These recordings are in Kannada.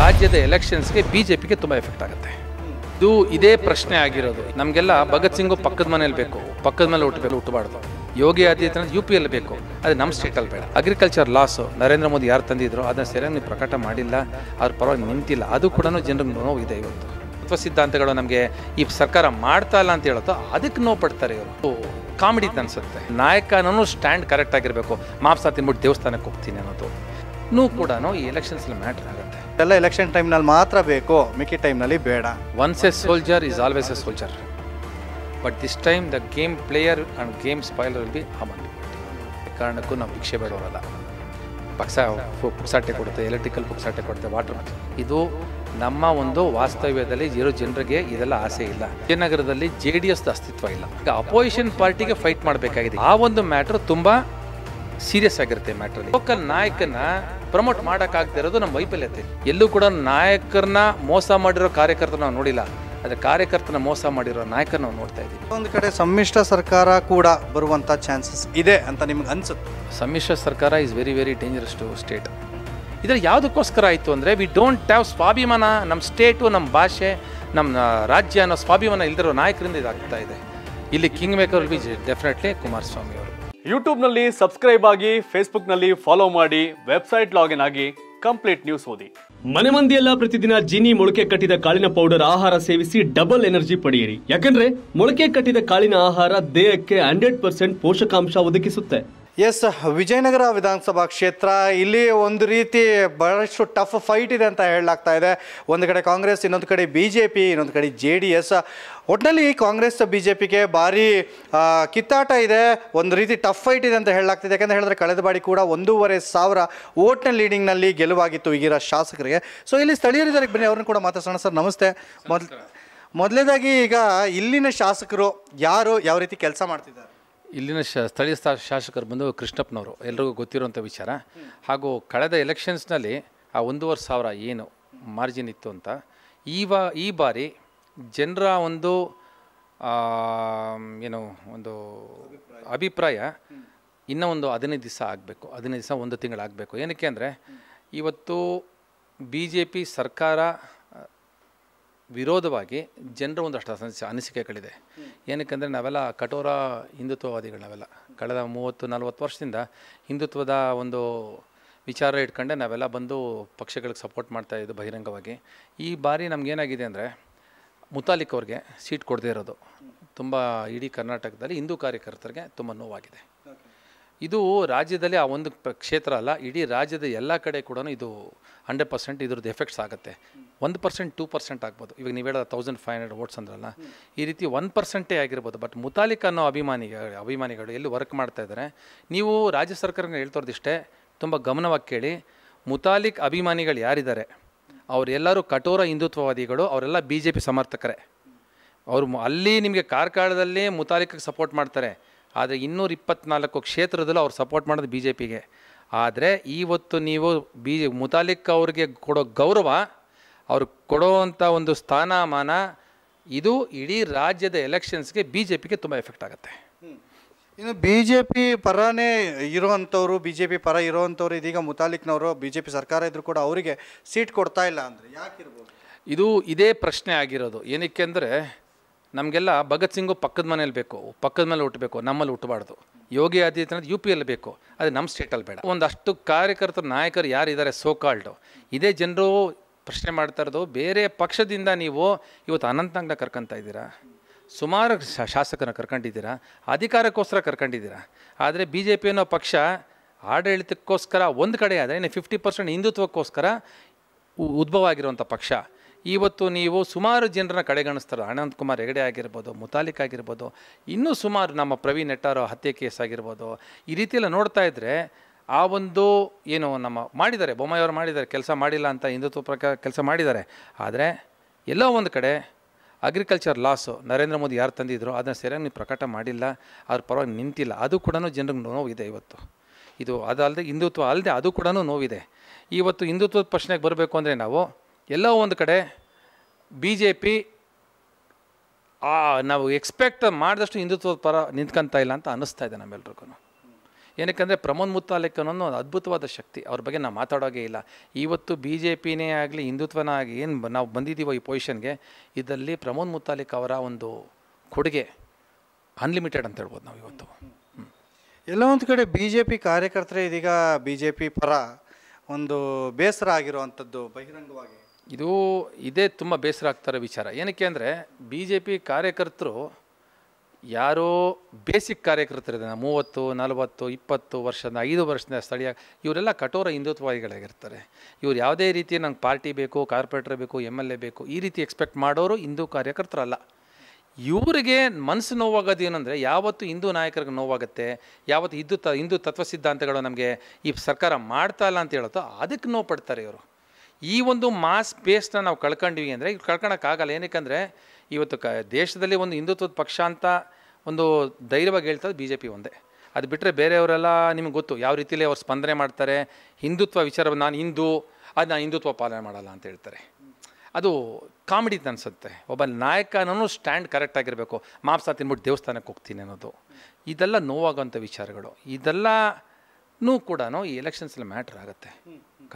ರಾಜ್ಯದ ಎಲೆಕ್ಷನ್ಸ್ಗೆ ಬಿ ಜೆ ಪಿಗೆ ತುಂಬ ಎಫೆಕ್ಟ್ ಆಗುತ್ತೆ ಇದು ಇದೇ ಪ್ರಶ್ನೆ ಆಗಿರೋದು ನಮಗೆಲ್ಲ ಭಗತ್ ಸಿಂಗು ಪಕ್ಕದ ಮನೇಲಿ ಬೇಕು ಪಕ್ಕದ ಮೇಲೆ ಹುಟ್ಟಬೇಕು ಹುಟ್ಟಬಾರ್ದು ಯೋಗಿ ಆದಿತ್ಯನಾಥ್ ಯು ಪಿ ಅಲ್ಲಿ ಬೇಕು ಅದು ನಮ್ಮ ಸ್ಟೇಟಲ್ಲಿ ಬೇಡ ಅಗ್ರಿಕಲ್ಚರ್ ಲಾಸು ನರೇಂದ್ರ ಮೋದಿ ಯಾರು ತಂದಿದ್ರು ಅದನ್ನ ಸರಿಯಾಗಿ ನೀವು ಪ್ರಕಟ ಮಾಡಿಲ್ಲ ಅವ್ರ ಪರವಾಗಿ ನಿಂತಿಲ್ಲ ಅದು ಕೂಡ ಜನರಿಗೆ ನೋವಿದೆ ಇವತ್ತು ಅಥವಾ ಸಿದ್ಧಾಂತಗಳು ನಮಗೆ ಈ ಸರ್ಕಾರ ಮಾಡ್ತಾ ಇಲ್ಲ ಅಂತ ಹೇಳುತ್ತೋ ಅದಕ್ಕೆ ನೋವು ಪಡ್ತಾರೆ ಇವರು ಕಾಮಿಡಿ ಅನಿಸುತ್ತೆ ನಾಯಕನೂ ಸ್ಟ್ಯಾಂಡ್ ಕರೆಕ್ಟ್ ಆಗಿರಬೇಕು ಮಾಂಸ ತಿನ್ಬಿಟ್ಟು ದೇವಸ್ಥಾನಕ್ಕೆ ಹೋಗ್ತೀನಿ ಅನ್ನೋದು ನೂ ಕೂಡ ಈ ಎಲೆಕ್ಷನ್ಸ್ ಮ್ಯಾಟ್ರ್ ಆಗುತ್ತೆ ಎಲ್ಲ ಎಲೆಕ್ಷನ್ ಟೈಮ್ನಲ್ಲಿ ಮಾತ್ರ ಬೇಕು ಮಿಕ್ಕಿ ಟೈಮ್ನಲ್ಲಿ ಬೇಡ once a soldier is always a soldier but this time the game player and game spoiler ಅಲ್ಲಿ ಬಿ ಅಮನ್ ಕಾರಣಕ್ಕೂ ನಾವು ಭಿಕ್ಷೆ ಬೇಡೋರಲ್ಲ ಪಕ್ಸ ಪುಕ್ಸಾಟೆ ಕೊಡುತ್ತೆ ಎಲೆಕ್ಟ್ರಿಕಲ್ ಪುಕ್ಸಾಟೆ ಕೊಡುತ್ತೆ ವಾಟರ್ ಇದು ನಮ್ಮ ಒಂದು ವಾಸ್ತವ್ಯದಲ್ಲಿ ಇರೋ ಜನರಿಗೆ ಇದೆಲ್ಲ ಆಸೆ ಇಲ್ಲ ವಿಜಯನಗರದಲ್ಲಿ ಜೆ ಡಿ ಎಸ್ ಅಸ್ತಿತ್ವ ಇಲ್ಲ ಈಗ ಅಪೋಸಿಷನ್ ಪಾರ್ಟಿಗೆ ಫೈಟ್ ಮಾಡಬೇಕಾಗಿದೆ ಆ ಒಂದು ಮ್ಯಾಟ್ರ್ ತುಂಬ ಸೀರಿಯಸ್ ಆಗಿರುತ್ತೆ ಮ್ಯಾಟ್ರಲ್ಲಿ ಲೋಕಲ್ ನಾಯಕನ ಪ್ರಮೋಟ್ ಇರೋದು ನಮ್ಮ ವೈಫಲ್ಯತೆ ಎಲ್ಲೂ ಕೂಡ ನಾಯಕರನ್ನ ಮೋಸ ಮಾಡಿರೋ ಕಾರ್ಯಕರ್ತನ ನಾವು ನೋಡಿಲ್ಲ ಆದರೆ ಕಾರ್ಯಕರ್ತನ ಮೋಸ ಮಾಡಿರೋ ನಾಯಕನ ನಾವು ನೋಡ್ತಾ ಇದ್ದೀವಿ ಒಂದು ಕಡೆ ಸಮ್ಮಿಶ್ರ ಸರ್ಕಾರ ಕೂಡ ಬರುವಂಥ ಚಾನ್ಸಸ್ ಇದೆ ಅಂತ ನಿಮ್ಗೆ ಅನ್ಸುತ್ತೆ ಸಮ್ಮಿಶ್ರ ಸರ್ಕಾರ is very very dangerous to state ಇದರ ಯಾವುದಕ್ಕೋಸ್ಕರ ಆಯಿತು ಅಂದರೆ ವಿ ಡೋಂಟ್ ಹ್ಯಾವ್ ಸ್ವಾಭಿಮಾನ ನಮ್ಮ ಸ್ಟೇಟು ನಮ್ಮ ಭಾಷೆ ನಮ್ಮ ರಾಜ್ಯ ಅನ್ನೋ ಸ್ವಾಭಿಮಾನ ಇಲ್ದಿರೋ ನಾಯಕರಿಂದ ಇದಾಗ್ತಾ ಇದೆ ಇಲ್ಲಿ king maker will be definitely Kumaraswamy ಯೂಟ್ಯೂಬ್ನಲ್ಲಿ ಸಬ್ಸ್ಕ್ರೈಬ್ ಆಗಿ ಫೇಸ್ಬುಕ್ನಲ್ಲಿ ಫಾಲೋ ಮಾಡಿ ವೆಬ್ಸೈಟ್ ಲಾಗಿನ್ ಆಗಿ ಕಂಪ್ಲೀಟ್ ನ್ಯೂಸ್ ಓದಿ ಮನೆ ಮಂದಿಯೆಲ್ಲ ಪ್ರತಿದಿನ ಜೀನಿ ಮೊಳಕೆ ಕಟ್ಟಿದ ಕಾಳಿನ ಪೌಡರ್ ಆಹಾರ ಸೇವಿಸಿ ಡಬಲ್ ಎನರ್ಜಿ ಪಡೆಯಿರಿ ಯಾಕಂದ್ರೆ ಮೊಳಕೆ ಕಟ್ಟಿದ ಕಾಳಿನ ಆಹಾರ ದೇಹಕ್ಕೆ ಹಂಡ್ರೆಡ್ ಪರ್ಸೆಂಟ್ ಪೋಷಕಾಂಶ ಒದಗಿಸುತ್ತೆ ಎಸ್ ವಿಜಯನಗರ ವಿಧಾನಸಭಾ ಕ್ಷೇತ್ರ ಇಲ್ಲಿ ಒಂದು ರೀತಿ ಬಹಳಷ್ಟು ಟಫ್ ಫೈಟ್ ಇದೆ ಅಂತ ಹೇಳಲಾಗ್ತಾ ಇದೆ ಒಂದು ಕಡೆ ಕಾಂಗ್ರೆಸ್ ಇನ್ನೊಂದು ಕಡೆ ಬಿ ಜೆ ಪಿ ಇನ್ನೊಂದು ಕಡೆ ಜೆ ಡಿ ಎಸ್ ಒಟ್ಟಿನಲ್ಲಿ ಕಾಂಗ್ರೆಸ್ ಬಿ ಜೆ ಪಿಗೆ ಭಾರಿ ಕಿತ್ತಾಟ ಇದೆ ಒಂದು ರೀತಿ ಟಫ್ ಫೈಟ್ ಇದೆ ಅಂತ ಹೇಳಲಾಗ್ತಿದೆ ಯಾಕಂದರೆ ಹೇಳಿದ್ರೆ ಕಳೆದ ಬಾರಿ ಕೂಡ ಒಂದೂವರೆ ಸಾವಿರ ಓಟ್ನ ಲೀಡಿಂಗ್ನಲ್ಲಿ ಗೆಲುವಾಗಿತ್ತು ಈಗಿರೋ ಶಾಸಕರಿಗೆ ಸೊ ಇಲ್ಲಿ ಸ್ಥಳೀಯರಿದ್ದಾರೆ ಬನ್ನಿ ಅವ್ರನ್ನ ಕೂಡ ಮಾತಾಡೋಣ ಸರ್ ನಮಸ್ತೆ ಮೊದಲು ಮೊದಲನೇದಾಗಿ ಈಗ ಇಲ್ಲಿನ ಶಾಸಕರು ಯಾರು ಯಾವ ರೀತಿ ಕೆಲಸ ಮಾಡ್ತಿದ್ದಾರೆ ಇಲ್ಲಿನ ಶ ಸ್ಥಳೀಯ ಶಾಸಕರು ಬಂದು ಕೃಷ್ಣಪ್ಪನವರು ಎಲ್ರಿಗೂ ಗೊತ್ತಿರುವಂಥ ವಿಚಾರ ಹಾಗೂ ಕಳೆದ ಎಲೆಕ್ಷನ್ಸ್ನಲ್ಲಿ ಆ ಒಂದೂವರೆ ಸಾವಿರ ಏನು ಮಾರ್ಜಿನ್ ಇತ್ತು ಅಂತ ವಾ ಈ ಬಾರಿ ಜನರ ಒಂದು ಏನು ಒಂದು ಅಭಿಪ್ರಾಯ ಇನ್ನೂ ಒಂದು ಹದಿನೈದು ದಿವಸ ಆಗಬೇಕು ಹದಿನೈದು ದಿವಸ ಒಂದು ತಿಂಗಳಾಗಬೇಕು ಏನಕ್ಕೆ ಅಂದರೆ ಇವತ್ತು ಬಿ ಜೆ ಪಿ ಸರ್ಕಾರ ವಿರೋಧವಾಗಿ ಜನರ ಒಂದಷ್ಟು ಅನಿಸ್ ಅನಿಸಿಕೆಗಳಿದೆ ಏನಕ್ಕೆಂದರೆ ನಾವೆಲ್ಲ ಕಠೋರ ಹಿಂದುತ್ವವಾದಿಗಳು ನಾವೆಲ್ಲ ಕಳೆದ ಮೂವತ್ತು ನಲ್ವತ್ತು ವರ್ಷದಿಂದ ಹಿಂದುತ್ವದ ಒಂದು ವಿಚಾರ ಇಟ್ಕೊಂಡೆ ನಾವೆಲ್ಲ ಬಂದು ಪಕ್ಷಗಳಿಗೆ ಸಪೋರ್ಟ್ ಮಾಡ್ತಾ ಮಾಡ್ತಾಯಿದ್ದು ಬಹಿರಂಗವಾಗಿ ಈ ಬಾರಿ ನಮಗೇನಾಗಿದೆ ಅಂದರೆ ಮುತಾಲಿಕ್ ಅವ್ರಿಗೆ ಸೀಟ್ ಕೊಡದೇ ಇರೋದು ತುಂಬ ಇಡೀ ಕರ್ನಾಟಕದಲ್ಲಿ ಹಿಂದೂ ಕಾರ್ಯಕರ್ತರಿಗೆ ತುಂಬ ನೋವಾಗಿದೆ ಇದು ರಾಜ್ಯದಲ್ಲಿ ಆ ಒಂದು ಕ್ಷೇತ್ರ ಅಲ್ಲ ಇಡೀ ರಾಜ್ಯದ ಎಲ್ಲ ಕಡೆ ಕೂಡ ಇದು ಹಂಡ್ರೆಡ್ ಪರ್ಸೆಂಟ್ ಇದ್ರದ್ದು ಎಫೆಕ್ಟ್ಸ್ ಆಗುತ್ತೆ ಒಂದು ಪರ್ಸೆಂಟ್ ಟೂ ಪರ್ಸೆಂಟ್ ಆಗ್ಬೋದು ಇವಾಗ ನೀವು ಹೇಳೋದು ತೌಸಂಡ್ ಫೈವ್ ಹಂಡ್ರೆಡ್ ವೋಟ್ಸ್ ಅಂದ್ರಲ್ಲ ಈ ರೀತಿ ಒನ್ ಪರ್ಸೆಂಟೇ ಆಗಿರ್ಬೋದು ಬಟ್ ಮುತಾಲಿಕ್ ಅನ್ನೋ ಅಭಿಮಾನಿಗಳು ಅಭಿಮಾನಿಗಳು ಎಲ್ಲಿ ವರ್ಕ್ ಮಾಡ್ತಾ ಇದ್ದಾರೆ ನೀವು ರಾಜ್ಯ ಸರ್ಕಾರ ಹೇಳ್ತೋರ್ದಿಷ್ಟೇ ತುಂಬ ಗಮನವಾಗಿ ಕೇಳಿ ಮುತಾಲಿಕ್ ಅಭಿಮಾನಿಗಳು ಯಾರಿದ್ದಾರೆ ಅವರೆಲ್ಲರೂ ಕಠೋರ ಹಿಂದುತ್ವವಾದಿಗಳು ಅವರೆಲ್ಲ ಬಿ ಜೆ ಪಿ ಸಮರ್ಥಕರೇ ಅವರು ಅಲ್ಲಿ ನಿಮಗೆ ಕಾರ್ಕಳದಲ್ಲಿ ಮುತಾಲಿಕ್ಗೆ ಸಪೋರ್ಟ್ ಮಾಡ್ತಾರೆ ಆದರೆ ಇನ್ನೂರ ಇಪ್ಪತ್ನಾಲ್ಕು ಕ್ಷೇತ್ರದಲ್ಲೂ ಅವ್ರು ಸಪೋರ್ಟ್ ಮಾಡೋದು ಬಿ ಜೆ ಪಿಗೆ ಆದರೆ ಇವತ್ತು ನೀವು ಬಿ ಮುತಾಲಿಕ್ ಅವರಿಗೆ ಕೊಡೋ ಗೌರವ ಅವರು ಕೊಡೋವಂಥ ಒಂದು ಸ್ಥಾನಮಾನ ಇದು ಇಡೀ ರಾಜ್ಯದ ಎಲೆಕ್ಷನ್ಸ್ಗೆ ಬಿ ಜೆ ಪಿಗೆ ತುಂಬ ಎಫೆಕ್ಟ್ ಆಗುತ್ತೆ ಇನ್ನು ಬಿ ಜೆ ಪಿ ಪರನೇ ಇರೋವಂಥವ್ರು ಬಿ ಜೆ ಪಿ ಪರ ಇರೋವಂಥವ್ರು ಇದೀಗ ಮುತಾಲಿಕ್ನವರು ಬಿ ಜೆ ಪಿ ಸರ್ಕಾರ ಇದ್ರು ಕೂಡ ಅವರಿಗೆ ಸೀಟ್ ಕೊಡ್ತಾ ಇಲ್ಲ ಅಂದರೆ ಯಾಕಿರ್ಬೋದು ಇದು ಇದೇ ಪ್ರಶ್ನೆ ಆಗಿರೋದು ಏನಕ್ಕೆ ಅಂದರೆ ನಮಗೆಲ್ಲ ಭಗತ್ ಸಿಂಗು ಪಕ್ಕದ ಮನೇಲಿ ಬೇಕು ಪಕ್ಕದ ಮೇಲೆ ಹುಟ್ಟಬೇಕು ನಮ್ಮಲ್ಲಿ ಹುಟ್ಟಬಾರ್ದು ಯೋಗಿ ಆದಿತ್ಯನಾಥ್ ಯು ಪಿಯಲ್ಲಿ ಬೇಕು ಅದು ನಮ್ಮ ಸ್ಟೇಟಲ್ಲಿ ಬೇಡ ಒಂದಷ್ಟು ಕಾರ್ಯಕರ್ತರು ನಾಯಕರು ಯಾರಿದ್ದಾರೆ ಸೋಕಾಲ್ಡು ಇದೇ ಜನರು ಪ್ರಶ್ನೆ ಮಾಡ್ತಾ ಇರೋದು ಬೇರೆ ಪಕ್ಷದಿಂದ ನೀವು ಇವತ್ತು ಅನಂತನಾಗ್ನ ಕರ್ಕೊತಾ ಇದ್ದೀರಾ ಸುಮಾರು ಶಾಸಕರನ್ನ ಕರ್ಕೊಂಡಿದ್ದೀರಾ ಅಧಿಕಾರಕ್ಕೋಸ್ಕರ ಕರ್ಕೊಂಡಿದ್ದೀರಾ ಆದರೆ ಬಿ ಜೆ ಪಿ ಅನ್ನೋ ಪಕ್ಷ ಆಡಳಿತಕ್ಕೋಸ್ಕರ ಒಂದು ಕಡೆ ಆದರೆ ಇನ್ನು ಫಿಫ್ಟಿ ಪರ್ಸೆಂಟ್ ಹಿಂದುತ್ವಕ್ಕೋಸ್ಕರ ಉದ್ಭವ ಆಗಿರುವಂಥ ಪಕ್ಷ ಇವತ್ತು ನೀವು ಸುಮಾರು ಜನರನ್ನ ಕಡೆಗಣಿಸ್ತಾರೆ ಅನಂತ್ ಕುಮಾರ್ ಹೆಗಡೆ ಆಗಿರ್ಬೋದು ಮುತಾಲಿಕ್ ಆಗಿರ್ಬೋದು ಇನ್ನೂ ಸುಮಾರು ನಮ್ಮ ಪ್ರವೀಣ್ ನೆಟ್ಟಾರೋ ಹತ್ಯೆ ಕೇಸ್ ಆಗಿರ್ಬೋದು ಈ ರೀತಿಯೆಲ್ಲ ನೋಡ್ತಾ ಇದ್ದರೆ ಆ ಒಂದು ಏನು ನಮ್ಮ ಮಾಡಿದ್ದಾರೆ ಬೊಮ್ಮಾಯಿಯವರು ಮಾಡಿದ್ದಾರೆ ಕೆಲಸ ಮಾಡಿಲ್ಲ ಅಂತ ಹಿಂದುತ್ವ ಪ್ರಕಾರ ಕೆಲಸ ಮಾಡಿದ್ದಾರೆ ಆದರೆ ಎಲ್ಲೋ ಒಂದು ಕಡೆ ಅಗ್ರಿಕಲ್ಚರ್ ಲಾಸು ನರೇಂದ್ರ ಮೋದಿ ಯಾರು ತಂದಿದ್ರು ಅದನ್ನು ಸರಿಯಾಗಿ ನೀವು ಪ್ರಕಟ ಮಾಡಿಲ್ಲ ಅವ್ರ ಪರವಾಗಿ ನಿಂತಿಲ್ಲ ಅದು ಕೂಡ ಜನರಿಗೆ ನೋವಿದೆ ಇವತ್ತು ಇದು ಅದಲ್ಲದೆ ಹಿಂದುತ್ವ ಅಲ್ಲದೆ ಅದು ಕೂಡ ನೋವಿದೆ ಇವತ್ತು ಹಿಂದುತ್ವದ ಪ್ರಶ್ನೆಗೆ ಬರಬೇಕು ಅಂದರೆ ನಾವು ಎಲ್ಲೋ ಒಂದು ಕಡೆ ಬಿ ಜೆ ಪಿ ನಾವು ಎಕ್ಸ್ಪೆಕ್ಟ್ ಮಾಡಿದಷ್ಟು ಹಿಂದುತ್ವದ ಪರ ನಿಂತ್ಕೊಂತ ಇಲ್ಲ ಅಂತ ಅನ್ನಿಸ್ತಾ ಇದೆ ನಮ್ಮೆಲ್ರಿಗೂ ಏನಕ್ಕೆಂದರೆ ಪ್ರಮೋದ್ ಒಂದು ಅದ್ಭುತವಾದ ಶಕ್ತಿ ಅವ್ರ ಬಗ್ಗೆ ನಾವು ಮಾತಾಡೋಗೆ ಇಲ್ಲ ಇವತ್ತು ಬಿ ಜೆ ಪಿನೇ ಆಗಲಿ ಹಿಂದುತ್ವನ ಆಗಲಿ ಏನು ನಾವು ಬಂದಿದ್ದೀವೋ ಈ ಪೊಸಿಷನ್ಗೆ ಇದರಲ್ಲಿ ಪ್ರಮೋದ್ ಮುತ್ತಾಲಿಕ್ ಅವರ ಒಂದು ಕೊಡುಗೆ ಅನ್ಲಿಮಿಟೆಡ್ ಅಂತ ಹೇಳ್ಬೋದು ನಾವು ಇವತ್ತು ಎಲ್ಲ ಒಂದು ಕಡೆ ಬಿ ಜೆ ಪಿ ಕಾರ್ಯಕರ್ತರೇ ಇದೀಗ ಬಿ ಜೆ ಪಿ ಪರ ಒಂದು ಬೇಸರ ಆಗಿರುವಂಥದ್ದು ಬಹಿರಂಗವಾಗಿ ಇದು ಇದೇ ತುಂಬ ಬೇಸರ ಆಗ್ತಾರೋ ವಿಚಾರ ಏನಕ್ಕೆ ಅಂದರೆ ಬಿ ಜೆ ಪಿ ಕಾರ್ಯಕರ್ತರು ಯಾರೋ ಬೇಸಿಕ್ ಕಾರ್ಯಕರ್ತರಿದ್ದಾರೆ ಮೂವತ್ತು ನಲವತ್ತು ಇಪ್ಪತ್ತು ವರ್ಷದ ಐದು ವರ್ಷದ ಸ್ಥಳೀಯ ಇವರೆಲ್ಲ ಕಠೋರ ಹಿಂದುತ್ವವಾದಿಗಳಾಗಿರ್ತಾರೆ ಇವ್ರು ಯಾವುದೇ ರೀತಿ ನಂಗೆ ಪಾರ್ಟಿ ಬೇಕು ಕಾರ್ಪೊರೇಟರ್ ಬೇಕು ಎಮ್ ಎಲ್ ಎ ಬೇಕು ಈ ರೀತಿ ಎಕ್ಸ್ಪೆಕ್ಟ್ ಮಾಡೋರು ಹಿಂದೂ ಕಾರ್ಯಕರ್ತರಲ್ಲ ಇವರಿಗೆ ಮನಸ್ಸು ನೋವಾಗೋದು ಏನಂದರೆ ಯಾವತ್ತು ಹಿಂದೂ ನಾಯಕರಿಗೆ ನೋವಾಗುತ್ತೆ ಯಾವತ್ತು ಹಿಂದೂ ತ ಹಿಂದೂ ತತ್ವ ಸಿದ್ಧಾಂತಗಳು ನಮಗೆ ಈ ಸರ್ಕಾರ ಮಾಡ್ತಾ ಇಲ್ಲ ಅಂತ ಹೇಳುತ್ತೋ ಅದಕ್ಕೆ ನೋವು ಪಡ್ತಾರೆ ಇವರು ಈ ಒಂದು ಮಾಸ್ ಬೇಸ್ನ ನಾವು ಕಳ್ಕೊಂಡ್ವಿ ಅಂದರೆ ಇವ್ರು ಕಳ್ಕೊಳಕ್ಕಾಗಲ್ಲ ಏನಕ್ಕೆ ಇವತ್ತು ಕ ದೇಶದಲ್ಲಿ ಒಂದು ಹಿಂದುತ್ವದ ಪಕ್ಷ ಅಂತ ಒಂದು ಧೈರ್ಯವಾಗಿ ಹೇಳ್ತದೆ ಬಿ ಜೆ ಪಿ ಒಂದೇ ಅದು ಬಿಟ್ಟರೆ ಬೇರೆಯವರೆಲ್ಲ ನಿಮ್ಗೆ ಗೊತ್ತು ಯಾವ ರೀತಿಯಲ್ಲಿ ಅವ್ರು ಸ್ಪಂದನೆ ಮಾಡ್ತಾರೆ ಹಿಂದುತ್ವ ವಿಚಾರ ನಾನು ಹಿಂದೂ ಅದು ನಾನು ಹಿಂದುತ್ವ ಪಾಲನೆ ಮಾಡಲ್ಲ ಅಂತ ಹೇಳ್ತಾರೆ ಅದು ಕಾಮಿಡಿ ಅನಿಸುತ್ತೆ ಒಬ್ಬ ನಾಯಕನೂ ಸ್ಟ್ಯಾಂಡ್ ಕರೆಕ್ಟ್ ಆಗಿರಬೇಕು ಮಾಂಸ ತಿನ್ಬಿಟ್ಟು ದೇವಸ್ಥಾನಕ್ಕೆ ಹೋಗ್ತೀನಿ ಅನ್ನೋದು ಇದೆಲ್ಲ ನೋವಾಗುವಂಥ ವಿಚಾರಗಳು ಇದೆಲ್ಲನೂ ಕೂಡ ಈ ಎಲೆಕ್ಷನ್ಸಲ್ಲಿ ಮ್ಯಾಟ್ರ್ ಆಗುತ್ತೆ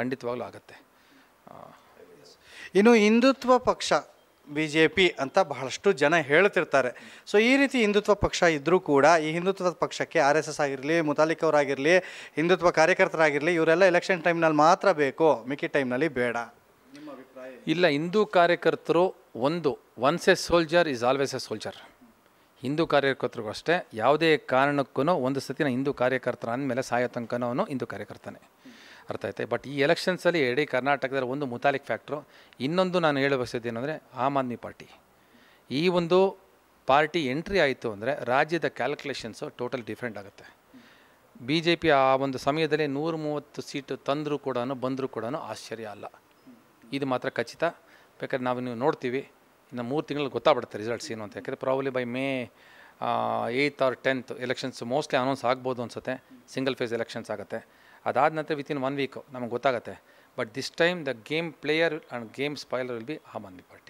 ಖಂಡಿತವಾಗ್ಲೂ ಆಗುತ್ತೆ ಇನ್ನು ಹಿಂದುತ್ವ ಪಕ್ಷ ಬಿ ಜೆ ಪಿ ಅಂತ ಬಹಳಷ್ಟು ಜನ ಹೇಳ್ತಿರ್ತಾರೆ ಸೊ ಈ ರೀತಿ ಹಿಂದುತ್ವ ಪಕ್ಷ ಇದ್ದರೂ ಕೂಡ ಈ ಹಿಂದುತ್ವ ಪಕ್ಷಕ್ಕೆ ಆರ್ ಎಸ್ ಎಸ್ ಆಗಿರಲಿ ಮುತಾಲಿಕ್ ಅವರಾಗಿರಲಿ ಹಿಂದುತ್ವ ಕಾರ್ಯಕರ್ತರಾಗಿರಲಿ ಇವರೆಲ್ಲ ಎಲೆಕ್ಷನ್ ಟೈಮ್ನಲ್ಲಿ ಮಾತ್ರ ಬೇಕು ಮಿಕ್ಕಿ ಟೈಮ್ನಲ್ಲಿ ಬೇಡ ಇಲ್ಲ ಹಿಂದೂ ಕಾರ್ಯಕರ್ತರು ಒಂದು once a soldier is always a soldier Hindu ಕಾರ್ಯಕರ್ತರಿಗೂ ಅಷ್ಟೇ ಯಾವುದೇ ಕಾರಣಕ್ಕೂ ಒಂದು ಸತಿನ ಹಿಂದೂ ಕಾರ್ಯಕರ್ತರ ಅಂದಮೇಲೆ ಸಾಯೋ ತನಕನೂ ಅವನು ಹಿಂದೂ ಕಾರ್ಯಕರ್ತನೇ ಅರ್ಥ ಐತೆ ಬಟ್ ಈ ಎಲೆಕ್ಷನ್ಸಲ್ಲಿ ಇಡೀ ಕರ್ನಾಟಕದಲ್ಲಿ ಒಂದು ಮುತಾಲಿಕ್ ಫ್ಯಾಕ್ಟ್ರು ಇನ್ನೊಂದು ನಾನು ಬಯಸಿದ್ದೇನೆಂದರೆ ಆಮ್ ಆದ್ಮಿ ಪಾರ್ಟಿ ಈ ಒಂದು ಪಾರ್ಟಿ ಎಂಟ್ರಿ ಆಯಿತು ಅಂದರೆ ರಾಜ್ಯದ ಕ್ಯಾಲ್ಕುಲೇಷನ್ಸು ಟೋಟಲ್ ಡಿಫ್ರೆಂಟ್ ಆಗುತ್ತೆ ಬಿ ಜೆ ಪಿ ಆ ಒಂದು ಸಮಯದಲ್ಲಿ ನೂರು ಮೂವತ್ತು ಸೀಟು ತಂದರೂ ಕೂಡ ಬಂದರೂ ಕೂಡ ಆಶ್ಚರ್ಯ ಅಲ್ಲ ಇದು ಮಾತ್ರ ಖಚಿತ ಬೇಕಾದ್ರೆ ನಾವು ನೀವು ನೋಡ್ತೀವಿ ಇನ್ನು ಮೂರು ತಿಂಗಳು ಗೊತ್ತಾಗ್ಬಿಡುತ್ತೆ ರಿಸಲ್ಟ್ಸ್ ಏನು ಅಂತ ಯಾಕಂದರೆ probably by May eighth or tenth elections mostly announce ಆಗ್ಬೋದು ಅನಿಸುತ್ತೆ ಸಿಂಗಲ್ ಫೇಸ್ ಎಲೆಕ್ಷನ್ಸ್ ಆಗುತ್ತೆ ಅದಾದ ನಂತರ ವಿತಿನ್ ಒನ್ ವೀಕ್ ನಮಗೆ ಗೊತ್ತಾಗುತ್ತೆ but this time the game player and game spoiler will be Aam Aadmi Party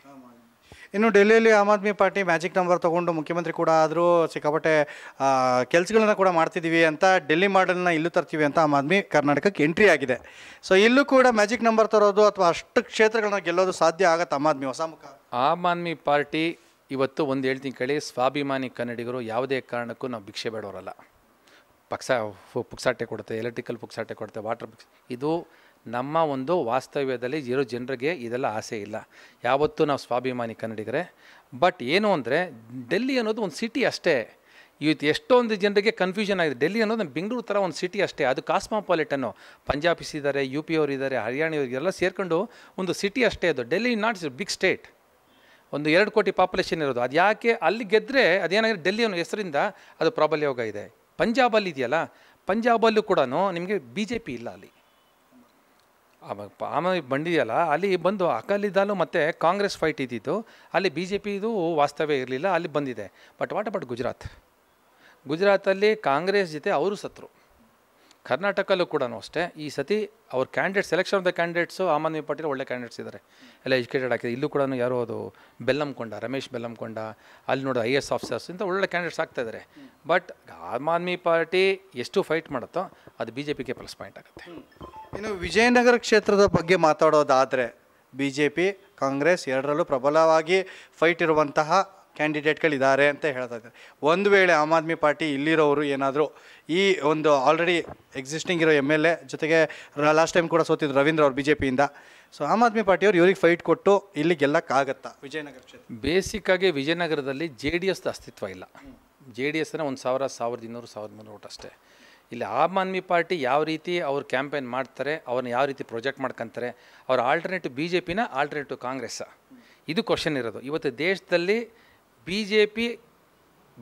ಇನ್ನು ಡೆಲ್ಲಿಯಲ್ಲಿ ಆಮ್ ಆದ್ಮಿ ಪಾರ್ಟಿ ಮ್ಯಾಜಿಕ್ ನಂಬರ್ ತೊಗೊಂಡು ಮುಖ್ಯಮಂತ್ರಿ ಕೂಡ ಆದರೂ ಸಿಕ್ಕಾಪಟ್ಟೆ ಕೆಲಸಗಳನ್ನ ಕೂಡ ಮಾಡ್ತಿದ್ದೀವಿ ಅಂತ ಡೆಲ್ಲಿ ಮಾಡೆಲ್ನ ಇಲ್ಲೂ ತರ್ತೀವಿ ಅಂತ ಆಮ್ ಆದ್ಮಿ ಕರ್ನಾಟಕಕ್ಕೆ ಎಂಟ್ರಿ ಆಗಿದೆ ಸೊ ಇಲ್ಲೂ ಕೂಡ ಮ್ಯಾಜಿಕ್ ನಂಬರ್ ತರೋದು ಅಥವಾ ಅಷ್ಟು ಕ್ಷೇತ್ರಗಳನ್ನ ಗೆಲ್ಲೋದು ಸಾಧ್ಯ ಆಗತ್ತೆ ಆಮ್ ಆದ್ಮಿ ಹೊಸ ಮುಖ ಆಮ್ ಆದ್ಮಿ ಪಾರ್ಟಿ ಇವತ್ತು ಒಂದು ಹೇಳ್ತೀನಿ ಕೇಳಿ ಸ್ವಾಭಿಮಾನಿ ಕನ್ನಡಿಗರು ಯಾವುದೇ ಕಾರಣಕ್ಕೂ ನಾವು ಭಿಕ್ಷೆ ಬೇಡೋರಲ್ಲ ಪಕ್ಸ ಪುಕ್ಸಾಟೆ ಕೊಡುತ್ತೆ ಎಲೆಕ್ಟ್ರಿಕಲ್ ಪುಕ್ಸಾಟೆ ಕೊಡುತ್ತೆ ವಾಟರ್ ಪುಕ್ಸ್ ಇದು ನಮ್ಮ ಒಂದು ವಾಸ್ತವ್ಯದಲ್ಲಿ ಇರೋ ಜನರಿಗೆ ಇದೆಲ್ಲ ಆಸೆ ಇಲ್ಲ ಯಾವತ್ತೂ ನಾವು ಸ್ವಾಭಿಮಾನಿ ಕನ್ನಡಿಗರೇ ಬಟ್ ಏನು ಅಂದರೆ ಡೆಲ್ಲಿ ಅನ್ನೋದು ಒಂದು ಸಿಟಿ ಅಷ್ಟೇ ಇವತ್ತು ಎಷ್ಟೊಂದು ಜನರಿಗೆ ಕನ್ಫ್ಯೂಷನ್ ಆಗಿದೆ ಡೆಲ್ಲಿ ಅನ್ನೋದು ನಮ್ಮ ಬೆಂಗಳೂರು ಥರ ಒಂದು ಸಿಟಿ ಅಷ್ಟೇ ಅದು ಕಾಸ್ಮಾಪಾಲಿಟನ್ನು ಪಂಜಾಬಿಸ್ ಇದ್ದಾರೆ ಯು ಪಿ ಅವರು ಇದ್ದಾರೆ ಹರಿಯಾಣಿ ಎಲ್ಲ ಸೇರ್ಕೊಂಡು ಒಂದು ಸಿಟಿ ಅಷ್ಟೇ ಅದು ಡೆಲ್ಲಿ ನಾಟ್ಸ್ ಬಿಗ್ ಸ್ಟೇಟ್ ಒಂದು ಎರಡು ಕೋಟಿ ಪಾಪ್ಯುಲೇಷನ್ ಇರೋದು ಅದು ಯಾಕೆ ಅಲ್ಲಿ ಗೆದ್ದರೆ ಅದೇನಾಗಿದೆ ಡೆಲ್ಲಿ ಅನ್ನೋ ಹೆಸರಿಂದ ಅದು ಪ್ರಾಬಲ್ಯೋಗ ಇದೆ ಪಂಜಾಬಲ್ಲಿ ಇದೆಯಲ್ಲ ಪಂಜಾಬಲ್ಲೂ ಕೂಡ ನಿಮಗೆ ಬಿ ಜೆ ಪಿ ಇಲ್ಲ ಅಲ್ಲಿ ಆಮೇಲೆ ಬಂದಿದೆಯಲ್ಲ ಅಲ್ಲಿ ಬಂದು ಅಕಾಲಿದಾಲು ಮತ್ತು ಕಾಂಗ್ರೆಸ್ ಫೈಟ್ ಇದ್ದಿದ್ದು ಅಲ್ಲಿ ಬಿ ಜೆ ಪಿದು ವಾಸ್ತವ್ಯ ಇರಲಿಲ್ಲ ಅಲ್ಲಿ ಬಂದಿದೆ ಬಟ್ ವಾಟ್ ಅಬೌಟ್ ಗುಜರಾತ್ ಗುಜರಾತಲ್ಲಿ ಕಾಂಗ್ರೆಸ್ ಜೊತೆ ಅವರು ಸತ್ರು ಕರ್ನಾಟಕಲ್ಲೂ ಕೂಡ ಅಷ್ಟೇ ಈ ಸತಿ ಅವ್ರ candidate selection of the candidates Aam Aadmi ಪಾರ್ಟಿಲಿ ಒಳ್ಳೆ ಕ್ಯಾಂಡಿಡೇಟ್ಸ್ ಇದ್ದಾರೆ ಎಲ್ಲ ಎಜುಕೇಟೆಡ್ ಆಗಿದೆ ಇಲ್ಲೂ ಕೂಡ ಯಾರೋ ಅದು ಬೆಲ್ಲಂಕೊಂಡ ರಮೇಶ್ ಬೆಲ್ಲಂಕೊಂಡ ಅಲ್ಲಿ ನೋಡಿದ ಐ ಎಸ್ ಆಫೀಸರ್ಸ್ ಇಂಥ ಒಳ್ಳೆ ಕ್ಯಾಂಡಿಡೇಟ್ಸ್ ಆಗ್ತಾಯಿದ್ದಾರೆ ಬಟ್ ಆಮ್ ಆದ್ಮಿ ಪಾರ್ಟಿ ಎಷ್ಟು ಫೈಟ್ ಮಾಡುತ್ತೋ ಅದು ಬಿ ಜೆ ಪಿಗೆ ಪ್ಲಸ್ ಪಾಯಿಂಟ್ ಆಗುತ್ತೆ ಇನ್ನು ವಿಜಯನಗರ ಕ್ಷೇತ್ರದ ಬಗ್ಗೆ ಮಾತಾಡೋದಾದರೆ ಬಿ ಜೆ ಪಿ ಕಾಂಗ್ರೆಸ್ ಎರಡರಲ್ಲೂ ಪ್ರಬಲವಾಗಿ ಫೈಟ್ ಇರುವಂತಹ ಕ್ಯಾಂಡಿಡೇಟ್ಗಳಿದ್ದಾರೆ ಅಂತ ಹೇಳ್ತಾ ಇದ್ದಾರೆ ಒಂದು ವೇಳೆ ಆಮ್ ಆದ್ಮಿ ಪಾರ್ಟಿ ಇಲ್ಲಿರೋರು ಏನಾದರೂ ಈ ಒಂದು ಆಲ್ರೆಡಿ ಎಕ್ಸಿಸ್ಟಿಂಗ್ ಇರೋ ಎಮ್ ಎಲ್ ಎ ಜೊತೆಗೆ ಲಾಸ್ಟ್ ಟೈಮ್ ಕೂಡ ಸೋತಿದ್ರು ರವೀಂದ್ರ ಅವರು ಬಿ ಜೆ ಪಿಯಿಂದ ಸೊ ಆಮ್ ಆದ್ಮಿ ಪಾರ್ಟಿಯವರು ಇವ್ರಿಗೆ ಫೈಟ್ ಕೊಟ್ಟು ಇಲ್ಲಿ ಗೆಲ್ಲಕ್ಕಾಗತ್ತಾ ವಿಜಯನಗರ ಕ್ಷೇತ್ರ ಬೇಸಿಕ್ಕಾಗಿ ವಿಜಯನಗರದಲ್ಲಿ ಜೆ ಡಿ ಎಸ್ದು ಅಸ್ತಿತ್ವ ಇಲ್ಲ ಜೆ ಡಿ ಎಸ್ನ ಒಂದು ಸಾವಿರ ಸಾವಿರದ ಇನ್ನೂರು ಸಾವಿರದ ಮುನ್ನೂರು ಓಟ್ ಅಷ್ಟೇ ಇಲ್ಲಿ ಆಮ್ ಆದ್ಮಿ ಪಾರ್ಟಿ ಯಾವ ರೀತಿ ಅವ್ರು ಕ್ಯಾಂಪೇನ್ ಮಾಡ್ತಾರೆ ಅವ್ರನ್ನ ಯಾವ ರೀತಿ ಪ್ರೊಜೆಕ್ಟ್ ಮಾಡ್ಕೊತಾರೆ ಅವ್ರ ಆಲ್ಟರ್ನೇಟಿವ್ ಬಿ ಜೆ ಪಿನ ಆಲ್ಟರ್ನೇಟಿವ್ ಕಾಂಗ್ರೆಸ್ಸ ಇದು ಕ್ವಶನ್ ಇರೋದು ಇವತ್ತು ದೇಶದಲ್ಲಿ ಬಿ ಜೆ ಪಿ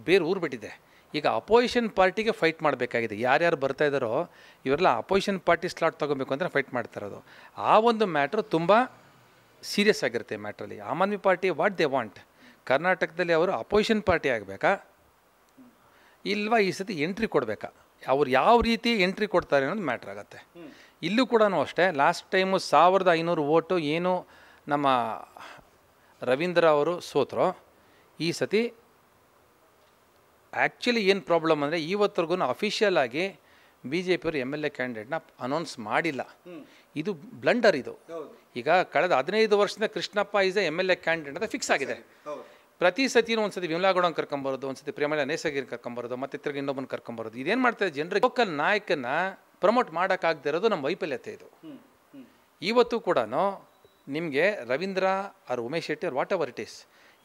ಬೇರೆ ಊರು ಬಿಟ್ಟಿದೆ ಈಗ ಅಪೋಸಿಷನ್ ಪಾರ್ಟಿಗೆ ಫೈಟ್ ಮಾಡಬೇಕಾಗಿದೆ ಯಾರ್ಯಾರು ಬರ್ತಾ ಇದ್ದಾರೋ ಇವರೆಲ್ಲ ಅಪೋಸಿಷನ್ ಪಾರ್ಟಿ ಸ್ಲಾಟ್ ತೊಗೋಬೇಕು ಅಂತ ಫೈಟ್ ಮಾಡ್ತಾ ಇರೋದು ಆ ಒಂದು ಮ್ಯಾಟ್ರ್ ತುಂಬ ಸೀರಿಯಸ್ ಆಗಿರುತ್ತೆ ಮ್ಯಾಟ್ರಲ್ಲಿ Aam Aadmi Party what they want ಕರ್ನಾಟಕದಲ್ಲಿ ಅವರು ಅಪೋಸಿಷನ್ ಪಾರ್ಟಿ ಆಗಬೇಕಾ ಇಲ್ವಾ ಈ ಸತಿ ಎಂಟ್ರಿ ಕೊಡಬೇಕಾ ಅವ್ರು ಯಾವ ರೀತಿ ಎಂಟ್ರಿ ಕೊಡ್ತಾರೆ ಅನ್ನೋದು ಮ್ಯಾಟ್ರ್ ಆಗುತ್ತೆ ಇಲ್ಲೂ ಕೂಡ ಅಷ್ಟೇ ಲಾಸ್ಟ್ ಟೈಮು ಸಾವಿರದ ಐನೂರು ಓಟು ಏನು ನಮ್ಮ ರವೀಂದ್ರ ಅವರು ಸೋತರೋ ಈ ಸತಿ ಆ್ಯಕ್ಚುಲಿ ಏನು ಪ್ರಾಬ್ಲಮ್ ಅಂದರೆ ಇವತ್ತರೆಗೂ ಅಫಿಷಿಯಲ್ ಆಗಿ ಬಿ ಜೆ ಪಿಯವರು ಎಮ್ ಎಲ್ ಎ ಕ್ಯಾಂಡಿಡೇಟ್ನ ಅನೌನ್ಸ್ ಮಾಡಿಲ್ಲ ಇದು ಬ್ಲಂಡರ್ ಇದು ಈಗ ಕಳೆದ ಹದಿನೈದು ವರ್ಷದಿಂದ Krishnappa is M L A candidate ಅಂತ ಫಿಕ್ಸ್ ಆಗಿದೆ ಪ್ರತಿ ಸತಿನೂ ಒಂದ್ಸತಿ ಗೌಡ ಕರ್ಕೊಂಬರೋದು ಒಂದ್ಸತಿ ಪ್ರೇಮಲ ನೇಸಗಿರಿ ಕರ್ಕೊಂಬರೋದು ಮತ್ತೆ ತಿರುಗಿ ಇನ್ನೊಬ್ಬನ ಕರ್ಕೊಂಬರೋದು ಇದೇನು ಮಾಡ್ತಾರೆ ಜನರಿಗೆ ಲೋಕಲ್ ನಾಯಕನ ಪ್ರಮೋಟ್ ಮಾಡೋಕ್ಕಾಗದೇ ಇರೋದು ನಮ್ಮ ವೈಫಲ್ಯತೆ ಇದು ಇವತ್ತು ಕೂಡ ನಿಮಗೆ Ravindra or Umesh Shetty or whatever it is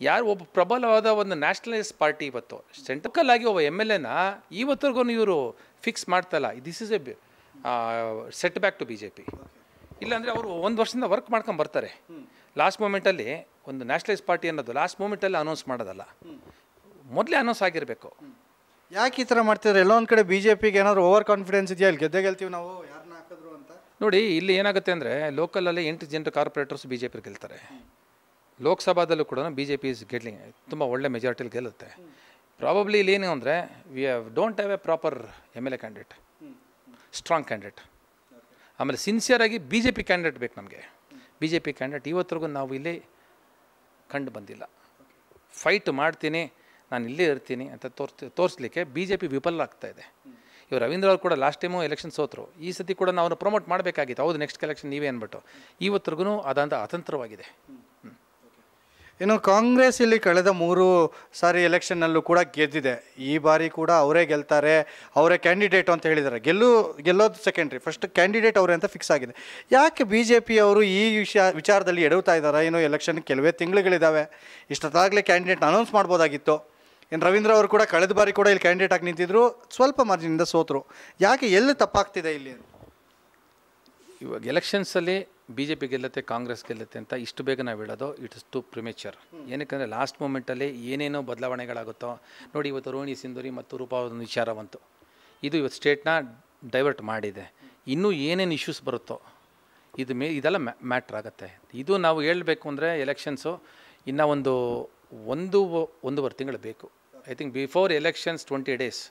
ಯಾರು ಒಬ್ಬ ಪ್ರಬಲವಾದ ಒಂದು ನ್ಯಾಷನಲಿಸ್ಟ್ ಪಾರ್ಟಿ ಇವತ್ತು ಸೆಂಟ್ರಲ್ ಆಗಿ ಒಬ್ಬ ಎಮ್ ಎಲ್ ಎನ ಇವತ್ತರ್ಗೂ ಇವರು ಫಿಕ್ಸ್ ಮಾಡ್ತಲ್ಲ this is a set back to B J P ಇಲ್ಲಾಂದರೆ ಅವರು ಒಂದು ವರ್ಷದಿಂದ ವರ್ಕ್ ಮಾಡ್ಕೊಂಡು ಬರ್ತಾರೆ ಲಾಸ್ಟ್ ಮೂಮೆಂಟಲ್ಲಿ ಒಂದು ನ್ಯಾಷನಲಿಸ್ಟ್ ಪಾರ್ಟಿ ಅನ್ನೋದು ಲಾಸ್ಟ್ ಮೂಮೆಂಟಲ್ಲಿ ಅನೌನ್ಸ್ ಮಾಡೋದಲ್ಲ ಮೊದಲೇ ಅನೌನ್ಸ್ ಆಗಿರಬೇಕು ಯಾಕೆ ಈ ಥರ ಮಾಡ್ತಿದ್ರೆ ಎಲ್ಲೋ ಒಂದು ಕಡೆ ಬಿ ಜೆ ಪಿಗೆ ಏನಾದರೂ ಓವರ್ ಕಾನ್ಫಿಡೆನ್ಸ್ ಇದೆಯಾ ಇಲ್ಲಿ ಗೆದ್ದೆ ಗೆಲ್ತೀವಿ ನಾವು ಯಾರನ್ನ ಹಾಕಿದ್ರು ಅಂತ ನೋಡಿ ಇಲ್ಲಿ ಏನಾಗುತ್ತೆ ಅಂದರೆ ಲೋಕಲಲ್ಲಿ ಎಂಟು ಜನರು ಕಾರ್ಪೊರೇಟರ್ಸ್ ಬಿ ಜೆ ಪಿ ಗೆಲ್ತಾರೆ ಲೋಕಸಭಾದಲ್ಲೂ ಕೂಡ ಬಿ ಜೆ ಪಿ ಇಸ್ ಗೆಡ್ಲಿಂಗ್ ತುಂಬ ಒಳ್ಳೆ ಮೆಜಾರಿಟಿಲಿ ಗೆಲ್ಲುತ್ತೆ ಪ್ರಾಬಬ್ಲಿ ಇಲ್ಲಿ ಏನು ಅಂದರೆ we have don't have a proper M L A candidate strong candidate ಆಮೇಲೆ ಸಿನ್ಸಿಯರಾಗಿ ಬಿ ಜೆ ಪಿ ಕ್ಯಾಂಡಿಡೇಟ್ ಬೇಕು ನಮಗೆ ಬಿ ಜೆ ಪಿ ಕ್ಯಾಂಡಿಡೇಟ್ ಇವತ್ತರೆಗೂ ನಾವು ಇಲ್ಲಿ ಕಂಡು ಬಂದಿಲ್ಲ ಫೈಟ್ ಮಾಡ್ತೀನಿ ನಾನು ಇಲ್ಲೇ ಇರ್ತೀನಿ ಅಂತ ತೋರಿಸ್ ತೋರಿಸ್ಲಿಕ್ಕೆ ಬಿ ಜೆ ಪಿ ವಿಫಲ ಆಗ್ತಾ ಇದೆ ಇವರು ರವೀಂದ್ರ ಕೂಡ ಲಾಸ್ಟ್ ಟೈಮು ಎಲೆಕ್ಷನ್ಸ್ ಸೋತರು ಈ ಸತಿ ಕೂಡ ನಾವು ಪ್ರಮೋಟ್ ಮಾಡಬೇಕಾಗಿತ್ತು ಹೌದು ನೆಕ್ಸ್ಟ್ ಎಲೆಕ್ಷನ್ ನೀವೇ ಅಂದ್ಬಿಟ್ಟು ಇವತ್ತರೆಗೂ ಅದಂತ ಅತಂತ್ರವಾಗಿದೆ ಇನ್ನು ಕಾಂಗ್ರೆಸ್ ಇಲ್ಲಿ ಕಳೆದ ಮೂರು ಸಾರಿ ಎಲೆಕ್ಷನ್ನಲ್ಲೂ ಕೂಡ ಗೆದ್ದಿದೆ ಈ ಬಾರಿ ಕೂಡ ಅವರೇ ಗೆಲ್ತಾರೆ ಅವರೇ ಕ್ಯಾಂಡಿಡೇಟ್ ಅಂತ ಹೇಳಿದ್ದಾರೆ ಗೆಲ್ಲು ಗೆಲ್ಲೋದು ಸೆಕೆಂಡ್ರಿ ಫಸ್ಟ್ ಕ್ಯಾಂಡಿಡೇಟ್ ಅವರೇ ಅಂತ ಫಿಕ್ಸ್ ಆಗಿದೆ ಯಾಕೆ ಬಿ ಜೆ ಪಿಯವರು ಈ ವಿಷಯ ವಿಚಾರದಲ್ಲಿ ಎಡವ್ತಾ ಇದ್ದಾರೆ ಏನೋ ಎಲೆಕ್ಷನ್ ಕೆಲವೇ ತಿಂಗಳುಗಳಿದ್ದಾವೆ ಇಷ್ಟೊತ್ತಾಗಲೇ ಕ್ಯಾಂಡಿಡೇಟ್ ಅನೌನ್ಸ್ ಮಾಡ್ಬೋದಾಗಿತ್ತು ಇನ್ನು ರವೀಂದ್ರ ಅವರು ಕೂಡ ಕಳೆದ ಬಾರಿ ಕೂಡ ಇಲ್ಲಿ ಕ್ಯಾಂಡಿಡೇಟ್ ಆಗಿ ನಿಂತಿದ್ರು ಸ್ವಲ್ಪ ಮಾರ್ಜಿನಿಂದ ಸೋತರು ಯಾಕೆ ಎಲ್ಲಿ ತಪ್ಪಾಗ್ತಿದೆ ಇಲ್ಲಿ ಇವಾಗ ಎಲೆಕ್ಷನ್ಸಲ್ಲಿ ಬಿ ಜೆ ಪಿ ಗೆಲ್ಲತ್ತೆ ಕಾಂಗ್ರೆಸ್ ಗೆಲ್ಲತ್ತೆ ಅಂತ ಇಷ್ಟು ಬೇಗ ನಾವು ಹೇಳೋದು ಇಟ್ ಇಸ್ ಟು ಪ್ರಿಮೇಚರ್ ಏನಕ್ಕೆ ಲಾಸ್ಟ್ ಮೂಮೆಂಟಲ್ಲಿ ಏನೇನೋ ಬದಲಾವಣೆಗಳಾಗುತ್ತೋ ನೋಡಿ ಇವತ್ತು ರೋಹಿಣಿ ಸಿಂಧೂರಿ ಮತ್ತು ರೂಪಾ ಒಂದು ಬಂತು ಇದು ಇವತ್ತು ಸ್ಟೇಟ್ನ ಡೈವರ್ಟ್ ಮಾಡಿದೆ ಇನ್ನೂ ಏನೇನು ಇಶ್ಯೂಸ್ ಬರುತ್ತೋ ಇದು ಮೇ ಇದೆಲ್ಲ ಮ್ಯಾಟ್ರ್ ಆಗುತ್ತೆ ಇದು ನಾವು ಹೇಳಬೇಕು ಅಂದರೆ ಎಲೆಕ್ಷನ್ಸು ಇನ್ನು ಒಂದು ಒಂದು ಒಂದೂವರೆ ತಿಂಗಳು ಬೇಕು I think before elections twenty days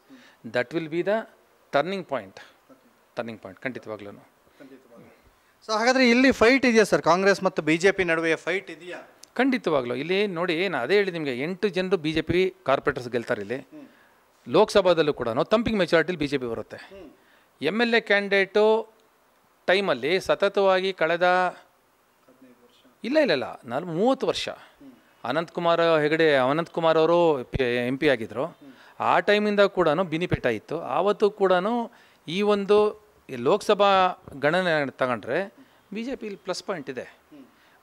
that will be the turning point turning point ಖಂಡಿತವಾಗ್ಲೂ ಸೊ ಹಾಗಾದರೆ ಇಲ್ಲಿ ಫೈಟ್ ಇದೆಯಾ ಸರ್ ಕಾಂಗ್ರೆಸ್ ಮತ್ತು ಬಿ ಜೆ ಪಿ ನಡುವೆ ಫೈಟ್ ಇದೆಯಾ ಖಂಡಿತವಾಗ್ಲೂ ಇಲ್ಲಿ ನೋಡಿ ನಾನು ಅದೇ ಹೇಳಿ ನಿಮಗೆ ಎಂಟು ಜನರು ಬಿ ಜೆ ಪಿ ಕಾರ್ಪೊರೇಟರ್ಸ್ ಗೆಲ್ತಾರೆ ಇಲ್ಲಿ ಲೋಕಸಭಾದಲ್ಲೂ ಕೂಡ ತಂಪಿಂಗ್ ಮೆಜಾರಿಟಿಲಿ ಬಿ ಜೆ ಪಿ ಬರುತ್ತೆ ಎಮ್ ಎಲ್ ಎ ಕ್ಯಾಂಡಿಡೇಟು ಟೈಮಲ್ಲಿ ಸತತವಾಗಿ ಕಳೆದ ಇಲ್ಲ ಇಲ್ಲ ಇಲ್ಲ ನಾನು ಮೂವತ್ತು ವರ್ಷ ಅನಂತಕುಮಾರ್ ಹೆಗಡೆ ಅನಂತಕುಮಾರ್ ಅವರು ಎಂ ಪಿ ಆಗಿದ್ದರು ಆ ಟೈಮಿಂದ ಕೂಡ ಬೆನಿಫಿಟ್ ಆಯಿತು ಆವತ್ತು ಕೂಡ ಈ ಒಂದು ಈ ಲೋಕಸಭಾ ಗಣನೆ ತಗೊಂಡ್ರೆ ಬಿ ಜೆ ಪಿಲಿ ಪ್ಲಸ್ ಪಾಯಿಂಟ್ ಇದೆ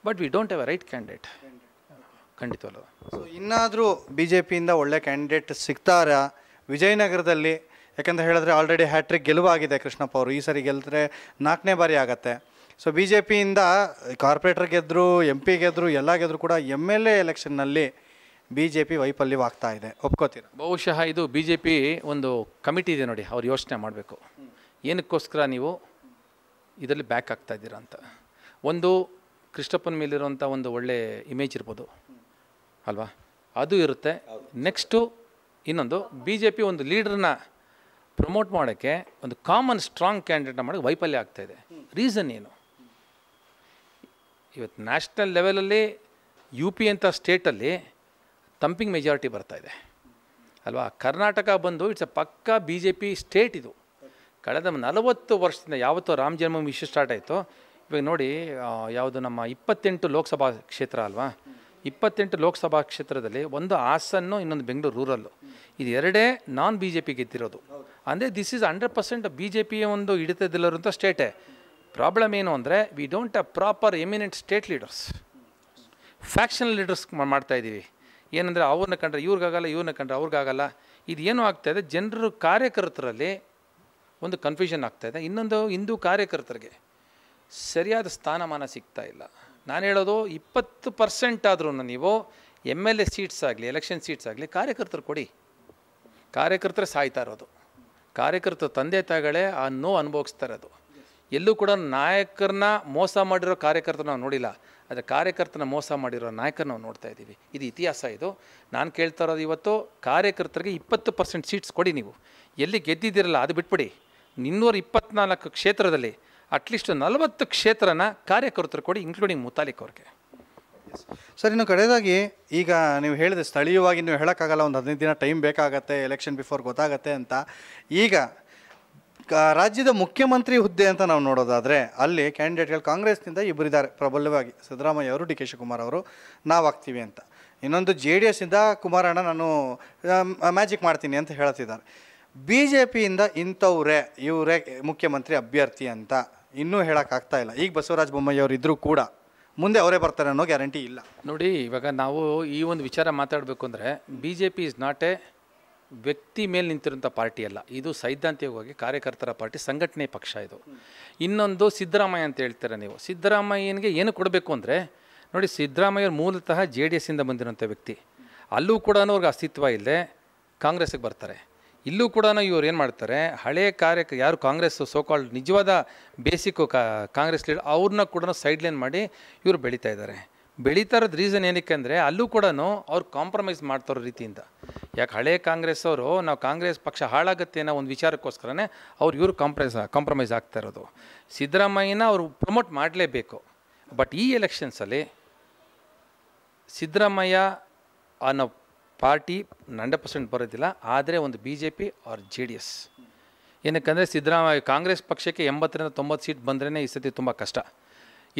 but we don't have a right candidate ಖಂಡಿತವಲ್ಲ ಸೊ ಇನ್ನಾದರೂ ಬಿ ಜೆ ಪಿಯಿಂದ ಒಳ್ಳೆ ಕ್ಯಾಂಡಿಡೇಟ್ ಸಿಗ್ತಾರಾ ವಿಜಯನಗರದಲ್ಲಿ ಯಾಕಂತ ಹೇಳಿದ್ರೆ ಆಲ್ರೆಡಿ ಹ್ಯಾಟ್ರಿಕ್ ಗೆಲುವಾಗಿದೆ ಕೃಷ್ಣಪ್ಪ ಅವರು ಈ ಸರಿ ಗೆಲ್ತರೆ ನಾಲ್ಕನೇ ಬಾರಿ ಆಗತ್ತೆ ಸೊ ಬಿ ಜೆ ಪಿಯಿಂದ ಕಾರ್ಪೊರೇಟರ್ ಗೆದ್ದರು ಎಂ ಪಿ ಗೆದ್ದರು ಎಲ್ಲ ಗೆದ್ದರು ಕೂಡ ಎಮ್ ಎಲ್ ಎ ಎಲೆಕ್ಷನ್ನಲ್ಲಿ ಬಿ ಜೆ ಪಿ ವೈಫಲ್ಯವಾಗ್ತಾ ಇದೆ ಒಪ್ಕೋತೀರ ಬಹುಶಃ ಇದು ಬಿ ಜೆ ಪಿ ಒಂದು ಕಮಿಟಿ ಇದೆ ನೋಡಿ ಅವ್ರು ಯೋಚನೆ ಮಾಡಬೇಕು ಏನಕ್ಕೋಸ್ಕರ ನೀವು ಇದರಲ್ಲಿ ಬ್ಯಾಕ್ ಆಗ್ತಾ ಇದ್ದೀರಾ ಅಂತ ಒಂದು ಕೃಷ್ಣಪ್ಪನ ಮೇಲಿರುವಂಥ ಒಂದು ಒಳ್ಳೆ ಇಮೇಜ್ ಇರ್ಬೋದು ಅಲ್ವಾ ಅದು ಇರುತ್ತೆ ನೆಕ್ಸ್ಟು ಇನ್ನೊಂದು ಬಿ ಜೆ ಪಿ ಒಂದು ಲೀಡ್ರನ್ನ ಪ್ರಮೋಟ್ ಮಾಡೋಕ್ಕೆ ಒಂದು ಕಾಮನ್ ಸ್ಟ್ರಾಂಗ್ ಕ್ಯಾಂಡಿಡೇಟ್ನ ಮಾಡೋಕ್ಕೆ ವೈಫಲ್ಯ ಇದೆ ರೀಸನ್ ಏನು ಇವತ್ತು ನ್ಯಾಷನಲ್ ಲೆವೆಲಲ್ಲಿ ಯು ಪಿ ಅಂತ ಸ್ಟೇಟಲ್ಲಿ ತಂಪಿಂಗ್ ಮೆಜಾರಿಟಿ ಇದೆ ಅಲ್ವಾ ಕರ್ನಾಟಕ ಬಂದು ಇಟ್ಸ್ ಅ ಪಕ್ಕಾ ಬಿ ಜೆ ಪಿ ಸ್ಟೇಟ್ ಇದು ಕಳೆದ ನಲವತ್ತು ವರ್ಷದಿಂದ ಯಾವತ್ತೋ ರಾಮ ಜನ್ಮಭೂಮಿ ಇಶ್ಯೂ ಸ್ಟಾರ್ಟ್ ಆಯಿತು ಇವಾಗ ನೋಡಿ ಯಾವುದು ನಮ್ಮ ಇಪ್ಪತ್ತೆಂಟು ಲೋಕಸಭಾ ಕ್ಷೇತ್ರ ಅಲ್ವಾ ಇಪ್ಪತ್ತೆಂಟು ಲೋಕಸಭಾ ಕ್ಷೇತ್ರದಲ್ಲಿ ಒಂದು ಹಾಸನ್ನು ಇನ್ನೊಂದು ಬೆಂಗಳೂರು ರೂರಲ್ಲು ಇದು ಎರಡೇ ನಾನ್ ಬಿ ಜೆ ಪಿ ಗೆದ್ದಿರೋದು ಅಂದರೆ this is hundred percent B J ಪಿಯ ಒಂದು ಹಿಡಿತದಿಲ್ಲರಂಥ ಸ್ಟೇಟೇ ಪ್ರಾಬ್ಲಮ್ ಏನು ಅಂದರೆ we don't a proper eminent state leaders faction leaders ಇದ್ದೀವಿ ಏನಂದರೆ ಅವ್ರನ್ನ ಕಂಡ್ರೆ ಇವ್ರಿಗಾಗಲ್ಲ ಇವ್ರನ್ನ ಕಂಡ್ರೆ ಅವ್ರಿಗಾಗಲ್ಲ ಇದು ಏನು ಆಗ್ತಾಯಿದೆ ಜನರು ಕಾರ್ಯಕರ್ತರಲ್ಲಿ ಒಂದು ಕನ್ಫ್ಯೂಷನ್ ಆಗ್ತಾ ಇದೆ ಇನ್ನೊಂದು ಹಿಂದೂ ಕಾರ್ಯಕರ್ತರಿಗೆ ಸರಿಯಾದ ಸ್ಥಾನಮಾನ ಸಿಗ್ತಾ ಇಲ್ಲ ನಾನು ಹೇಳೋದು ಇಪ್ಪತ್ತು ಪರ್ಸೆಂಟ್ ಆದ್ರೂ ನೀವು ಎಮ್ ಎಲ್ ಎ ಸೀಟ್ಸ್ ಆಗಲಿ ಎಲೆಕ್ಷನ್ ಸೀಟ್ಸ್ ಆಗಲಿ ಕಾರ್ಯಕರ್ತರು ಕೊಡಿ ಕಾರ್ಯಕರ್ತರು ಸಾಯ್ತಾ ಇರೋದು ಕಾರ್ಯಕರ್ತರು ತಂದೆ ತಾಯಿಗಳೇ ಆ ನೋವು ಅನುಭವಿಸ್ತಾ ಇರೋದು ಎಲ್ಲೂ ಕೂಡ ನಾಯಕರನ್ನ ಮೋಸ ಮಾಡಿರೋ ಕಾರ್ಯಕರ್ತರು ನಾವು ನೋಡಿಲ್ಲ ಆದರೆ ಕಾರ್ಯಕರ್ತನ ಮೋಸ ಮಾಡಿರೋ ನಾಯಕರು ನಾವು ನೋಡ್ತಾ ಇದ್ದೀವಿ ಇದು ಇತಿಹಾಸ ಇದು ನಾನು ಕೇಳ್ತಾ ಇರೋದು ಇವತ್ತು ಕಾರ್ಯಕರ್ತರಿಗೆ ಇಪ್ಪತ್ತು ಪರ್ಸೆಂಟ್ ಸೀಟ್ಸ್ ಕೊಡಿ ನೀವು ಎಲ್ಲಿ ಗೆದ್ದಿದ್ದೀರಲ್ಲ ಅದು ಬಿಟ್ಬಿಡಿ ಇನ್ನೂರ ಇಪ್ಪತ್ನಾಲ್ಕು ಕ್ಷೇತ್ರದಲ್ಲಿ ಅಟ್ಲೀಸ್ಟ್ ನಲವತ್ತು ಕ್ಷೇತ್ರನ ಕಾರ್ಯಕರ್ತರು ಕೊಡಿ ಇನ್ಕ್ಲೂಡಿಂಗ್ ಮುತಾಲಿಕ್ ಅವ್ರಿಗೆ ಸರ್ ಇನ್ನು ಕಡೆಯದಾಗಿ ಈಗ ನೀವು ಹೇಳಿದೆ ಸ್ಥಳೀಯವಾಗಿ ನೀವು ಹೇಳೋಕ್ಕಾಗಲ್ಲ ಒಂದು ಹದಿನೈದು ದಿನ ಟೈಮ್ ಬೇಕಾಗತ್ತೆ ಎಲೆಕ್ಷನ್ ಬಿಫೋರ್ ಗೊತ್ತಾಗತ್ತೆ ಅಂತ ಈಗ ರಾಜ್ಯದ ಮುಖ್ಯಮಂತ್ರಿ ಹುದ್ದೆ ಅಂತ ನಾವು ನೋಡೋದಾದರೆ ಅಲ್ಲಿ ಕ್ಯಾಂಡಿಡೇಟ್ಗಳು ಕಾಂಗ್ರೆಸ್ನಿಂದ ಇಬ್ಬರಿದ್ದಾರೆ ಪ್ರಬಲವಾಗಿ ಸಿದ್ದರಾಮಯ್ಯ ಅವರು ಡಿ ಕೆ ಶಿವಕುಮಾರ್ ಅವರು ನಾವಾಗ್ತೀವಿ ಅಂತ ಇನ್ನೊಂದು ಜೆ ಡಿ ಇಂದ ಕುಮಾರಣ್ಣ ನಾನು ಮ್ಯಾಜಿಕ್ ಮಾಡ್ತೀನಿ ಅಂತ ಹೇಳ್ತಿದ್ದಾರೆ ಬಿ ಜೆ ಪಿಯಿಂದ ಇಂಥವ್ರೆ ಇವರೇ ಮುಖ್ಯಮಂತ್ರಿ ಅಭ್ಯರ್ಥಿ ಅಂತ ಇನ್ನೂ ಹೇಳೋಕ್ಕಾಗ್ತಾ ಇಲ್ಲ ಈಗ ಬಸವರಾಜ ಬೊಮ್ಮಾಯಿ ಅವರು ಕೂಡ ಮುಂದೆ ಅವರೇ ಬರ್ತಾರೆ ಅನ್ನೋ ಗ್ಯಾರಂಟಿ ಇಲ್ಲ ನೋಡಿ ಇವಾಗ ನಾವು ಈ ಒಂದು ವಿಚಾರ ಮಾತಾಡಬೇಕು ಅಂದರೆ B J P is not a ವ್ಯಕ್ತಿ ಮೇಲೆ ನಿಂತಿರುವಂಥ ಪಾರ್ಟಿ ಅಲ್ಲ ಇದು ಸೈದ್ಧಾಂತಿಕವಾಗಿ ಕಾರ್ಯಕರ್ತರ ಪಾರ್ಟಿ ಸಂಘಟನೆ ಪಕ್ಷ ಇದು ಇನ್ನೊಂದು ಸಿದ್ದರಾಮಯ್ಯ ಅಂತ ಹೇಳ್ತೀರ ನೀವು ಸಿದ್ದರಾಮಯ್ಯನಿಗೆ ಏನು ಕೊಡಬೇಕು ಅಂದರೆ ನೋಡಿ ಸಿದ್ದರಾಮಯ್ಯವ್ರು ಮೂಲತಃ ಜೆ ಡಿ ಎಸ್ಸಿಂದ ಬಂದಿರುವಂಥ ವ್ಯಕ್ತಿ ಅಲ್ಲೂ ಕೂಡ ಅವ್ರಿಗೆ ಅಸ್ತಿತ್ವ ಇಲ್ಲದೆ ಕಾಂಗ್ರೆಸ್ಗೆ ಬರ್ತಾರೆ ಇಲ್ಲೂ ಕೂಡ ಇವರು ಏನು ಮಾಡ್ತಾರೆ ಹಳೆಯ ಕಾರ್ಯಕ್ಕೆ ಯಾರು ಕಾಂಗ್ರೆಸ್ ಸೋಕಾಲ್ಡ್ ನಿಜವಾದ ಬೇಸಿಕ್ ಕಾಂಗ್ರೆಸ್ ಲೀಡರ್ ಅವ್ರನ್ನ ಕೂಡ ಸೈಡ್ ಲೈನ್ ಮಾಡಿ ಇವರು ಬೆಳೀತಾ ಇದ್ದಾರೆ ಬೆಳೀತಾ ಇರೋದು ರೀಸನ್ ಏನಕ್ಕೆ ಅಂದರೆ ಅಲ್ಲೂ ಕೂಡ ಅವ್ರು ಕಾಂಪ್ರಮೈಸ್ ಮಾಡ್ತಾರೋ ರೀತಿಯಿಂದ ಯಾಕೆ ಹಳೆ ಕಾಂಗ್ರೆಸ್ ಅವರು ನಾವು ಕಾಂಗ್ರೆಸ್ ಪಕ್ಷ ಹಾಳಾಗುತ್ತೆ ಅನ್ನೋ ಒಂದು ವಿಚಾರಕ್ಕೋಸ್ಕರನೇ ಅವ್ರು ಇವರು ಕಾಂಪ್ರೈಸ್ ಕಾಂಪ್ರಮೈಸ್ ಆಗ್ತಾ ಇರೋದು ಸಿದ್ದರಾಮಯ್ಯನ ಅವರು ಪ್ರಮೋಟ್ ಮಾಡಲೇಬೇಕು ಬಟ್ ಈ ಎಲೆಕ್ಷನ್ಸಲ್ಲಿ ಸಿದ್ದರಾಮಯ್ಯ ಅನ್ನೋ ಪಾರ್ಟಿ ಹಂಡ್ರೆಡ್ ಪರ್ಸೆಂಟ್ ಬರೋದಿಲ್ಲ ಆದರೆ ಒಂದು B J P or J D S ಏನಕ್ಕಂದರೆ ಸಿದ್ದರಾಮಯ್ಯ ಕಾಂಗ್ರೆಸ್ ಪಕ್ಷಕ್ಕೆ ಎಂಬತ್ತರಿಂದ ತೊಂಬತ್ತು ಸೀಟ್ ಬಂದ್ರೇ ಈ ಸತಿ ತುಂಬ ಕಷ್ಟ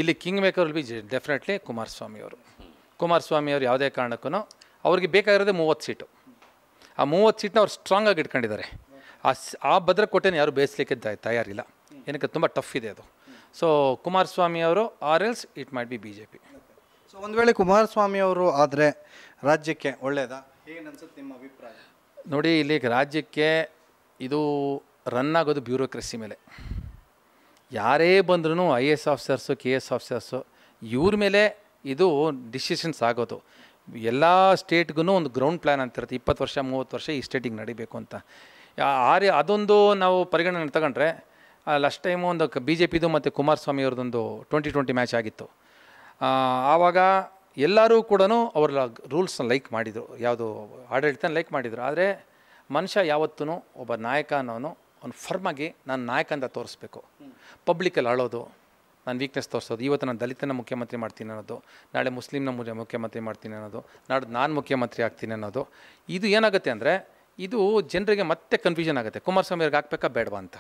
ಇಲ್ಲಿ ಕಿಂಗ್ ಮೇಕರ್ ಬಿ ಜೆ ಡೆಫಿನೆಟ್ಲಿ ಕುಮಾರಸ್ವಾಮಿ ಅವರು ಕುಮಾರಸ್ವಾಮಿ ಅವರು ಯಾವುದೇ ಕಾರಣಕ್ಕೂ ಅವ್ರಿಗೆ ಬೇಕಾಗಿರೋದೆ ಮೂವತ್ತು ಸೀಟು ಆ ಮೂವತ್ತು ಸೀಟ್ನ ಅವ್ರು ಸ್ಟ್ರಾಂಗ್ ಆಗಿ ಇಟ್ಕೊಂಡಿದ್ದಾರೆ ಆ ಆ ಕೋಟೆನ ಯಾರು ಬೇಯಿಸಲಿಕ್ಕೆ ತಯಾರಿಲ್ಲ ಏನಕ್ಕೆ ತುಂಬ ಟಫ್ ಇದೆ ಅದು ಸೊ ಕುಮಾರಸ್ವಾಮಿ ಅವರು ಆರ್ ಎಲ್ಸ್ ಇಟ್ ಮಾಡಿ ಬಿ ಬಿ ಜೆ ಪಿ ಒಂದು ವೇಳೆ ಕುಮಾರಸ್ವಾಮಿ ಅವರು ಆದರೆ ರಾಜ್ಯಕ್ಕೆ ಒಳ್ಳೆಯದಾ ಅನ್ಸುತ್ತೆ ನಿಮ್ಮ ಅಭಿಪ್ರಾಯ ನೋಡಿ ಇಲ್ಲಿ ರಾಜ್ಯಕ್ಕೆ ಇದು ರನ್ ಆಗೋದು ಬ್ಯೂರೋಕ್ರೆಸಿ ಮೇಲೆ ಯಾರೇ ಬಂದ್ರೂ I A S officers K S officers ಇವ್ರ ಮೇಲೆ ಇದು ಡಿಸಿಷನ್ಸ್ ಆಗೋದು ಎಲ್ಲ ಸ್ಟೇಟ್ಗೂ ಒಂದು ಗ್ರೌಂಡ್ ಪ್ಲ್ಯಾನ್ ಅಂತಿರುತ್ತೆ ಇಪ್ಪತ್ತು ವರ್ಷ ಮೂವತ್ತು ವರ್ಷ ಈ ಸ್ಟೇಟಿಗೆ ನಡಿಬೇಕು ಅಂತ ಆರೆ ಅದೊಂದು ನಾವು ಪರಿಗಣನೆ ತಗೊಂಡ್ರೆ ಲಾಸ್ಟ್ ಟೈಮು ಒಂದು ಬಿ ಜೆ ಪಿದು ಮತ್ತು ಕುಮಾರಸ್ವಾಮಿ ಅವ್ರದ್ದೊಂದು ಟ್ವೆಂಟಿ ಟ್ವೆಂಟಿ ಮ್ಯಾಚ್ ಆಗಿತ್ತು ಆವಾಗ ಎಲ್ಲರೂ ಕೂಡ ಅವ್ರ ರೂಲ್ಸ್ನ ಲೈಕ್ ಮಾಡಿದರು ಯಾವುದು ಆಡಳಿತನ ಲೈಕ್ ಮಾಡಿದರು ಆದರೆ ಮನುಷ್ಯ ಯಾವತ್ತೂ ಒಬ್ಬ ನಾಯಕ ಅನ್ನೋನು ಅವ್ನು ಫರ್ಮಾಗಿ ನಾನು ನಾಯಕ ಅಂತ ತೋರಿಸ್ಬೇಕು ಪಬ್ಲಿಕಲ್ಲಿ ಅಳೋದು ನಾನು ವೀಕ್ನೆಸ್ ತೋರಿಸೋದು ಇವತ್ತು ನಾನು ದಲಿತನ ಮುಖ್ಯಮಂತ್ರಿ ಮಾಡ್ತೀನಿ ಅನ್ನೋದು ನಾಳೆ ಮುಸ್ಲಿಮ್ನ ಮುಖ್ಯಮಂತ್ರಿ ಮಾಡ್ತೀನಿ ಅನ್ನೋದು ನಾಡ್ದು ನಾನು ಮುಖ್ಯಮಂತ್ರಿ ಆಗ್ತೀನಿ ಅನ್ನೋದು ಇದು ಏನಾಗುತ್ತೆ ಅಂದರೆ ಇದು ಜನರಿಗೆ ಮತ್ತೆ ಕನ್ಫ್ಯೂಷನ್ ಆಗುತ್ತೆ ಕುಮಾರಸ್ವಾಮಿ ಅವ್ರಿಗೆ ಹಾಕ್ಬೇಕಾ ಬೇಡವಾ ಅಂತ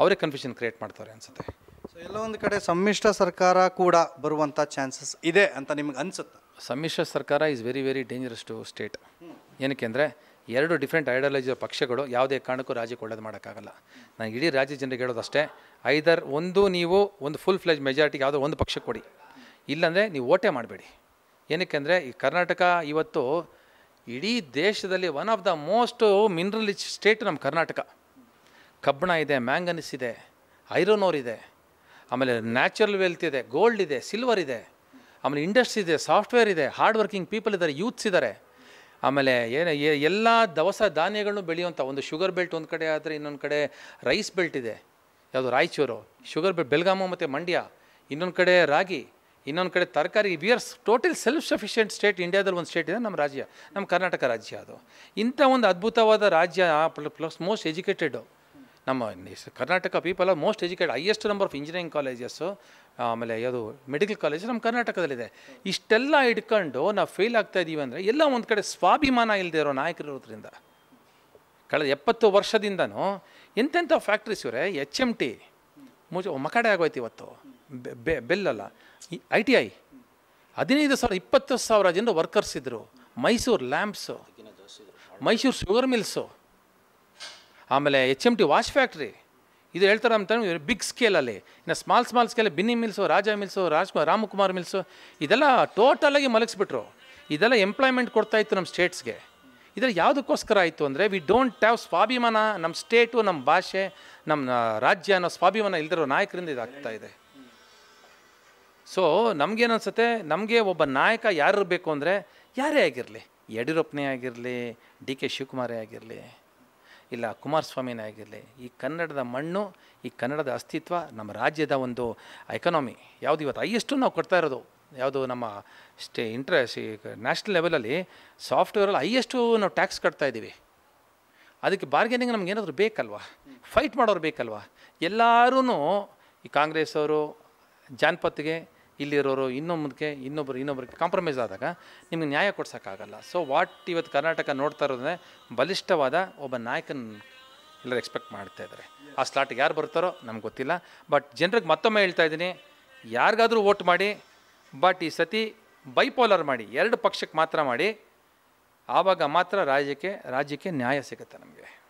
ಅವರೇ ಕನ್ಫ್ಯೂಷನ್ ಕ್ರಿಯೇಟ್ ಮಾಡ್ತಾರೆ ಅನಿಸುತ್ತೆ ಒಂದು ಕಡೆ ಸಮ್ಮಿಶ್ರ ಸರ್ಕಾರ ಕೂಡ ಬರುವಂಥ ಚಾನ್ಸಸ್ ಇದೆ ಅಂತ ನಿಮ್ಗೆ ಅನಿಸುತ್ತೆ ಸಮ್ಮಿಶ್ರ ಸರ್ಕಾರ is very very dangerous to state ಏನಕ್ಕೆ ಅಂದರೆ ಎರಡು ಡಿಫ್ರೆಂಟ್ ಐಡಿಯಾಲಜಿ ಪಕ್ಷಗಳು ಯಾವುದೇ ಕಾರಣಕ್ಕೂ ರಾಜ್ಯಕ್ಕೆ ಒಳ್ಳೇದು ಮಾಡೋಕ್ಕಾಗಲ್ಲ ನಾನು ಇಡೀ ರಾಜ್ಯ ಜನರಿಗೆ ಹೇಳೋದಷ್ಟೇ ಐದರ್ ಒಂದು ನೀವು ಒಂದು ಫುಲ್ ಫ್ಲೆಜ್ ಮೆಜಾರಿಟಿ ಯಾವುದೋ ಒಂದು ಪಕ್ಷ ಕೊಡಿ ಇಲ್ಲಾಂದರೆ ನೀವು ಓಟೆ ಮಾಡಬೇಡಿ ಏನಕ್ಕೆ ಅಂದರೆ ಈ ಕರ್ನಾಟಕ ಇವತ್ತು ಇಡೀ ದೇಶದಲ್ಲಿ one of the most mineral state ನಮ್ಮ ಕರ್ನಾಟಕ ಕಬ್ಬಣ ಇದೆ ಮ್ಯಾಂಗನೀಸ್ ಇದೆ ಐರನ್ ಇದೆ ಆಮೇಲೆ ನ್ಯಾಚುರಲ್ ವೆಲ್ತ್ ಇದೆ ಗೋಲ್ಡ್ ಇದೆ ಸಿಲ್ವರ್ ಇದೆ ಆಮೇಲೆ ಇಂಡಸ್ಟ್ರಿ ಇದೆ ಸಾಫ್ಟ್ವೇರ್ ಇದೆ ಹಾರ್ಡ್ ವರ್ಕಿಂಗ್ ಪೀಪಲ್ ಇದ್ದಾರೆ ಯೂತ್ಸ್ ಇದ್ದಾರೆ ಆಮೇಲೆ ಏನು ಎಲ್ಲ ದವಸ ಧಾನ್ಯಗಳನ್ನು ಬೆಳೆಯುವಂಥ ಒಂದು ಶುಗರ್ ಬೆಲ್ಟ್ ಒಂದು ಕಡೆ ಆದರೆ ಇನ್ನೊಂದು ಕಡೆ ರೈಸ್ ಬೆಲ್ಟ್ ಇದೆ ಯಾವುದು ರಾಯಚೂರು ಶುಗರ್ ಬೆಲ್ಟ್ ಬೆಲ್ಗಾಮು ಮತ್ತು ಮಂಡ್ಯ ಇನ್ನೊಂದು ಕಡೆ ರಾಗಿ ಇನ್ನೊಂದು ಕಡೆ ತರಕಾರಿ we are total self sufficient state ಇಂಡಿಯಾದಲ್ಲಿ ಒಂದು ಸ್ಟೇಟ್ ಇದೆ ನಮ್ಮ ರಾಜ್ಯ ನಮ್ಮ ಕರ್ನಾಟಕ ರಾಜ್ಯ ಅದು ಇಂಥ ಒಂದು ಅದ್ಭುತವಾದ ರಾಜ್ಯ ಪ್ಲಸ್ ಮೋಸ್ಟ್ ಎಜುಕೇಟೆಡು ನಮ್ಮ Karnataka people are most educated highest number of engineering colleges ಆಮೇಲೆ ಯಾವುದು ಮೆಡಿಕಲ್ ಕಾಲೇಜ್ ನಮ್ಮ ಕರ್ನಾಟಕದಲ್ಲಿದೆ ಇಷ್ಟೆಲ್ಲ ಇಟ್ಕೊಂಡು ನಾವು ಫೇಲ್ ಆಗ್ತಾ ಇದ್ದೀವಿ ಅಂದರೆ ಎಲ್ಲ ಒಂದು ಕಡೆ ಸ್ವಾಭಿಮಾನ ಇಲ್ಲದೆ ಇರೋ ನಾಯಕರು ಇರೋದ್ರಿಂದ ಕಳೆದ ಎಪ್ಪತ್ತು ವರ್ಷದಿಂದನೂ ಎಂತೆಂಥ ಫ್ಯಾಕ್ಟ್ರೀಸ್ ಇವರೇ ಎಚ್ ಎಮ್ ಟಿ ಮುಜ ಮಕಾಡೆ ಆಗೋಯ್ತು ಇವತ್ತು ಬೆ ಬೆಲ್ಲಲ್ಲ ಐ ಟಿ ಐ ಹದಿನೈದು ಸಾವಿರ ಇಪ್ಪತ್ತು ಸಾವಿರ ಜನರು ವರ್ಕರ್ಸ್ ಇದ್ದರು Mysore lamps Mysore sugar mills ಆಮೇಲೆ H M T watch factory ಇದು ಹೇಳ್ತಾರೆ ಇವರು ಬಿಗ್ ಸ್ಕೇಲಲ್ಲಿ ಇನ್ನು small small scale Binny mills Raja mills Rajkumar Ramkumar mills ಇದೆಲ್ಲ ಟೋಟಲಾಗಿ ಮಲಗಿಸ್ಬಿಟ್ರು ಇದೆಲ್ಲ ಎಂಪ್ಲಾಯ್ಮೆಂಟ್ ಕೊಡ್ತಾಯಿತ್ತು ನಮ್ಮ ಸ್ಟೇಟ್ಸ್ಗೆ ಇದರಲ್ಲಿ ಯಾವುದಕ್ಕೋಸ್ಕರ ಆಯಿತು ಅಂದರೆ ವಿ ಡೋಂಟ್ ಹ್ಯಾವ್ ಸ್ವಾಭಿಮಾನ ನಮ್ಮ ಸ್ಟೇಟು ನಮ್ಮ ಭಾಷೆ ನಮ್ಮ ರಾಜ್ಯ ಅನ್ನೋ ಸ್ವಾಭಿಮಾನ ಇಲ್ದಿರೋ ನಾಯಕರಿಂದ ಇದಾಗ್ತಾ ಇದೆ ಸೊ ಅನ್ಸುತ್ತೆ ನಮಗೆ ಒಬ್ಬ ನಾಯಕ ಯಾರಿರಬೇಕು ಅಂದರೆ ಯಾರೇ ಆಗಿರಲಿ ಯಡಿಯೂರಪ್ಪನೇ ಆಗಿರಲಿ ಡಿ ಕೆ ಶಿವಕುಮಾರೇ ಆಗಿರಲಿ ಇಲ್ಲ ಕುಮಾರಸ್ವಾಮಿನೇ ಆಗಿರಲಿ ಈ ಕನ್ನಡದ ಮಣ್ಣು ಈ ಕನ್ನಡದ ಅಸ್ತಿತ್ವ ನಮ್ಮ ರಾಜ್ಯದ ಒಂದು ಎಕನಾಮಿ ಯಾವುದು ಇವತ್ತು ಹೈಯೆಸ್ಟು ನಾವು ಕೊಡ್ತಾ ಇರೋದು ಯಾವುದು ನಮ್ಮ ಸ್ಟೇ ಇಂಟ್ರೆಸ್ಟ್ ಈ ನ್ಯಾಷನಲ್ ಲೆವೆಲಲ್ಲಿ ಸಾಫ್ಟ್ವೇರಲ್ಲಿ ಹೈಯೆಸ್ಟು ನಾವು ಟ್ಯಾಕ್ಸ್ ಕಟ್ತಾ ಇದ್ದೀವಿ ಅದಕ್ಕೆ ಬಾರ್ಗೇನಿಂಗ್ ನಮ್ಗೆ ಏನಾದರೂ ಬೇಕಲ್ವಾ ಫೈಟ್ ಮಾಡೋರು ಬೇಕಲ್ವಾ ಎಲ್ಲರೂ ಈ ಕಾಂಗ್ರೆಸ್ ಅವರು ಜಾನ್ಪತ್ಗೆ ಇಲ್ಲಿರೋರು ಇನ್ನೊಂದಕ್ಕೆ ಇನ್ನೊಬ್ಬರು ಇನ್ನೊಬ್ಬರಿಗೆ ಕಾಂಪ್ರಮೈಸ್ ಆದಾಗ ನಿಮಗೆ ನ್ಯಾಯ ಕೊಡ್ಸೋಕ್ಕಾಗಲ್ಲ ಸೊ ವಾಟ್ ಇವತ್ತು ಕರ್ನಾಟಕ ನೋಡ್ತಾ ಇರೋದ್ರೆ ಬಲಿಷ್ಠವಾದ ಒಬ್ಬ ನಾಯಕನ ಎಲ್ಲರೂ ಎಕ್ಸ್ಪೆಕ್ಟ್ ಮಾಡ್ತಾ ಇದ್ದಾರೆ ಆ ಸ್ಲಾಟ್ಗೆ ಯಾರು ಬರ್ತಾರೋ ನಮ್ಗೆ ಗೊತ್ತಿಲ್ಲ ಬಟ್ ಜನರಿಗೆ ಮತ್ತೊಮ್ಮೆ ಹೇಳ್ತಾ ಇದ್ದೀನಿ ಯಾರಿಗಾದರೂ ವೋಟ್ ಮಾಡಿ ಬಟ್ ಈ ಸತಿ ಬೈಪೋಲರ್ ಮಾಡಿ ಎರಡು ಪಕ್ಷಕ್ಕೆ ಮಾತ್ರ ಮಾಡಿ ಆವಾಗ ಮಾತ್ರ ರಾಜ್ಯಕ್ಕೆ ರಾಜ್ಯಕ್ಕೆ ನ್ಯಾಯ ಸಿಗುತ್ತೆ ನಮಗೆ